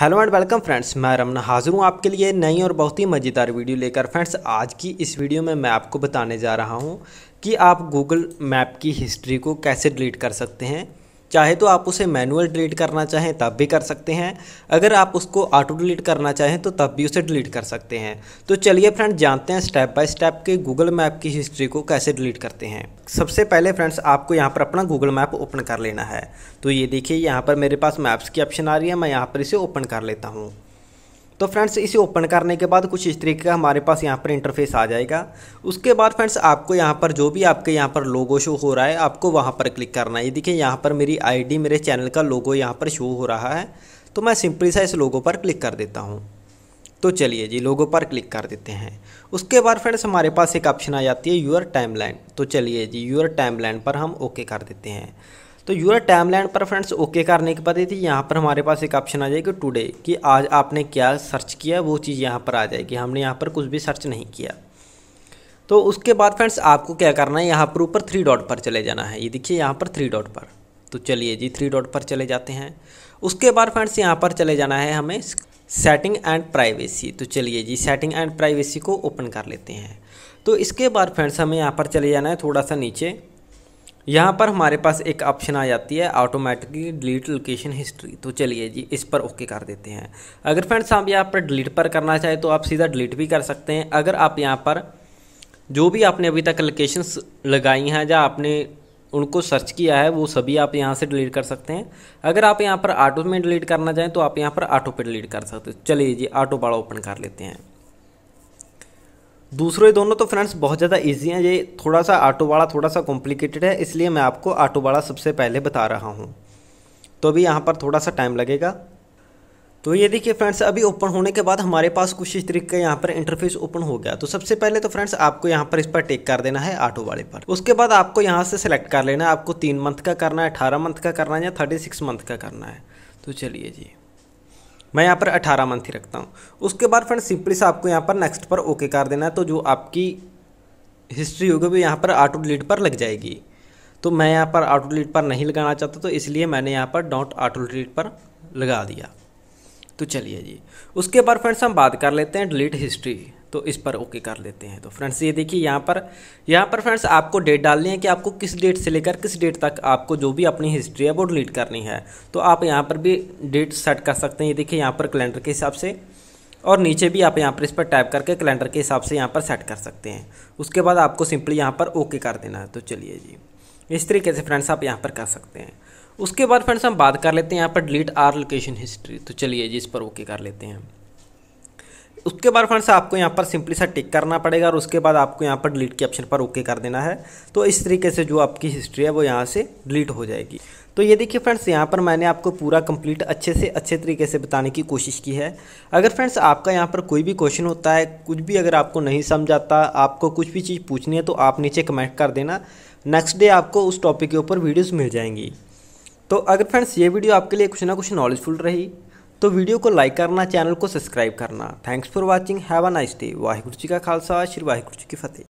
hello and welcome friends मैं रमना हाजिर हूँ आपके लिए नई और बहुत ही मज़ेदार वीडियो लेकर फ्रेंड्स आज की इस वीडियो में मैं आपको बताने जा रहा हूँ कि आप गूगल मैप की हिस्ट्री को कैसे डिलीट कर सकते हैं चाहे तो आप उसे मैनुअल डिलीट करना चाहें तब भी कर सकते हैं अगर आप उसको ऑटो डिलीट करना चाहें तो तब भी उसे डिलीट कर सकते हैं तो चलिए फ्रेंड जानते हैं स्टेप बाय स्टेप के गूगल मैप की हिस्ट्री को कैसे डिलीट करते हैं सबसे पहले फ्रेंड्स आपको यहाँ पर अपना गूगल मैप ओपन कर लेना है तो ये देखिए यहाँ पर मेरे पास मैप्स की ऑप्शन आ रही है मैं यहाँ पर इसे ओपन कर लेता हूँ तो फ्रेंड्स इसे ओपन करने के बाद कुछ इस तरीके का हमारे पास यहाँ पर इंटरफेस आ जाएगा उसके बाद फ्रेंड्स आपको यहाँ पर जो भी आपके यहाँ पर लोगो शो हो रहा है आपको वहाँ पर क्लिक करना है ये देखिए यहाँ पर मेरी आईडी मेरे चैनल का लोगो यहाँ पर शो हो रहा है तो मैं सिंपली सा इस लोगो पर क्लिक कर देता हूँ तो चलिए जी लोगो पर क्लिक कर देते हैं उसके बाद फ्रेंड्स हमारे पास एक ऑप्शन आ जाती है यूर टाइमलाइन तो चलिए जी यूर टाइमलाइन पर हम ओके कर देते हैं तो यूर टाइमलाइन पर फ्रेंड्स ओके करने के बाद थी यहाँ पर हमारे पास एक ऑप्शन आ जाएगा टुडे कि आज आपने क्या सर्च किया वो चीज़ यहाँ पर आ जाएगी हमने यहाँ पर कुछ भी सर्च नहीं किया तो उसके बाद फ्रेंड्स आपको क्या करना है यहाँ पर ऊपर थ्री डॉट पर चले जाना है ये देखिए यहाँ पर थ्री डॉट पर तो चलिए जी थ्री डॉट पर चले जाते हैं उसके बाद फ्रेंड्स यहाँ पर चले जाना है हमें सेटिंग एंड प्राइवेसी तो चलिए जी सेटिंग एंड प्राइवेसी को ओपन कर लेते हैं तो इसके बाद फ्रेंड्स हमें यहाँ पर चले जाना है थोड़ा सा नीचे यहाँ पर हमारे पास एक ऑप्शन आ जाती है ऑटोमेटिकली डिलीट लोकेशन हिस्ट्री तो चलिए जी इस पर ओके कर देते हैं अगर फ्रेंड्स आप यहाँ पर डिलीट पर करना चाहें तो आप सीधा डिलीट भी कर सकते हैं अगर आप यहाँ पर जो भी आपने अभी तक लोकेशंस लगाई हैं या आपने उनको सर्च किया है वो सभी आप यहाँ से डिलीट कर सकते हैं अगर आप यहाँ पर ऑटो में डिलीट करना चाहें तो आप यहाँ पर ऑटो पर डिलीट कर सकते हैं चलिए जी ऑटो बड़ा ओपन कर लेते हैं दूसरे दोनों तो फ्रेंड्स बहुत ज़्यादा इजी हैं ये थोड़ा सा ऑटो वाला थोड़ा सा कॉम्प्लिकेटेड है इसलिए मैं आपको ऑटो वाला सबसे पहले बता रहा हूँ तो अभी यहाँ पर थोड़ा सा टाइम लगेगा तो ये देखिए फ्रेंड्स अभी ओपन होने के बाद हमारे पास कुछ इस तरीके का यहाँ पर इंटरफेस ओपन हो गया तो सबसे पहले तो फ्रेंड्स आपको यहाँ पर इस पर टेक कर देना है ऑटो वाले पर उसके बाद आपको यहाँ से सेलेक्ट कर लेना है आपको तीन मंथ का करना है अठारह मंथ का करना है या थर्टी सिक्स मंथ का करना है तो चलिए जी मैं यहाँ पर अठारह मंथ ही रखता हूँ उसके बाद फ्रेंड सिंपली से आपको यहाँ पर नेक्स्ट पर ओके कर देना है तो जो आपकी हिस्ट्री होगी वो यहाँ पर ऑटो डिलीट पर लग जाएगी तो मैं यहाँ पर ऑटो डिलीट पर नहीं लगाना चाहता तो इसलिए मैंने यहाँ पर डॉट ऑटो डिलीट पर लगा दिया तो चलिए जी उसके बाद फ्रेंड्स हम बात कर लेते हैं डिलीट हिस्ट्री तो इस पर ओके कर लेते हैं तो फ्रेंड्स ये देखिए यहाँ पर यहाँ पर फ्रेंड्स आपको डेट डालनी है कि आपको किस डेट से लेकर किस डेट तक आपको जो भी अपनी हिस्ट्री है वो डिलीट करनी है तो आप यहाँ पर भी डेट सेट कर सकते हैं ये देखिए यहाँ पर कैलेंडर के हिसाब से और नीचे भी आप यहाँ पर इस पर टाइप करके कैलेंडर के हिसाब से यहाँ पर सेट कर सकते हैं उसके बाद आपको सिंपली यहाँ पर ओके कर देना है तो चलिए जी इस तरीके से फ्रेंड्स आप यहाँ पर कर सकते हैं उसके बाद फ्रेंड्स हम बात कर लेते हैं यहाँ पर डिलीट आर लोकेशन हिस्ट्री तो चलिए जी इस पर ओके कर लेते हैं उसके बाद फ्रेंड्स आपको यहाँ पर सिंपली सा टिक करना पड़ेगा और उसके बाद आपको यहाँ पर डिलीट के ऑप्शन पर ओके कर देना है तो इस तरीके से जो आपकी हिस्ट्री है वो यहाँ से डिलीट हो जाएगी तो ये देखिए फ्रेंड्स यहाँ पर मैंने आपको पूरा कंप्लीट अच्छे से अच्छे तरीके से बताने की कोशिश की है अगर फ्रेंड्स आपका यहाँ पर कोई भी क्वेश्चन होता है कुछ भी अगर आपको नहीं समझ आता आपको कुछ भी चीज़ पूछनी है तो आप नीचे कमेंट कर देना नेक्स्ट डे आपको उस टॉपिक के ऊपर वीडियोज़ मिल जाएंगी तो अगर फ्रेंड्स ये वीडियो आपके लिए कुछ ना कुछ नॉलेजफुल रही तो वीडियो को लाइक करना चैनल को सब्सक्राइब करना thanks for watching have a nice day Waheguru ji का खालसा श्री वाहेगुरु जी की फतेह